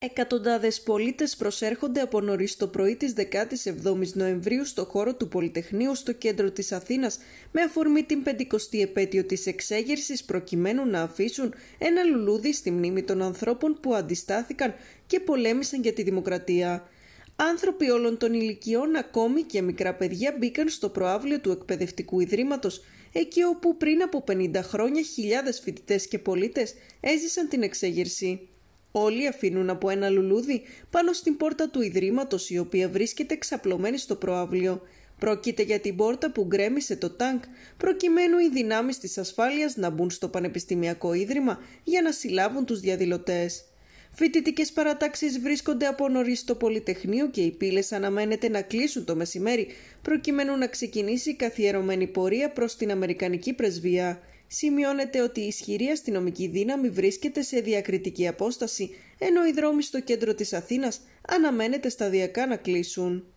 Εκατοντάδες πολίτες προσέρχονται από νωρίς το πρωί της 17ης Νοεμβρίου στο χώρο του Πολυτεχνείου στο κέντρο της Αθήνας με αφορμή την 50η επέτειο της εξέγερσης προκειμένου να αφήσουν ένα λουλούδι στη μνήμη των ανθρώπων που αντιστάθηκαν και πολέμησαν για τη δημοκρατία. Άνθρωποι όλων των ηλικιών, ακόμη και μικρά παιδιά, μπήκαν στο προάβλιο του εκπαιδευτικού ιδρύματος, εκεί όπου πριν από 50 χρόνια χιλιάδες φοιτητές και πολίτες έζησαν την εξέγερση. Όλοι αφήνουν από ένα λουλούδι πάνω στην πόρτα του Ιδρύματος η οποία βρίσκεται ξαπλωμένη στο προαύλιο. Πρόκειται για την πόρτα που γκρέμισε το τάγκ προκειμένου οι δυνάμεις της ασφάλειας να μπουν στο Πανεπιστημιακό Ίδρυμα για να συλλάβουν τους διαδηλωτές. Φοιτητικές παρατάξεις βρίσκονται από νωρίς στο Πολυτεχνείο και οι πύλες αναμένεται να κλείσουν το μεσημέρι, προκειμένου να ξεκινήσει η καθιερωμένη πορεία προς την Αμερικανική πρεσβεία. Σημειώνεται ότι η ισχυρή αστυνομική δύναμη βρίσκεται σε διακριτική απόσταση, ενώ οι δρόμοι στο κέντρο της Αθήνας αναμένεται σταδιακά να κλείσουν.